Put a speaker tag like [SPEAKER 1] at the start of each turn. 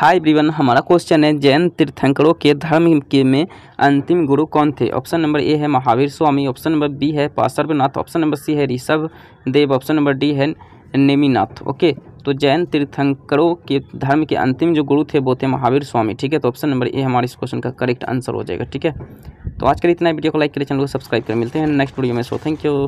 [SPEAKER 1] high ब्रीवन हमारा question है जैन तीर्थंकरों के धर्म के में अंतिम गुरु कौन थे ऑप्शन नंबर ए है Mahavir Swami option number B है पार्श्वनाथ ऑप्शन नंबर सी है Rishabh Dev option number D है नेमीनाथ ओके तो जैन तीर्थंकरों के धर्म के अंतिम जो गुरु थे वो थे महावीर स्वामी ठीक है तो ऑप्शन नंबर ए हमारे इस क्वेश्चन का करेक्ट आंसर हो जाएगा ठीक है तो आज कल इतना वीडियो को लाइक करें चैनल को सब्सक्राइब कर मिलते हैं नेक्स्ट वीडियो में सो थैंक यू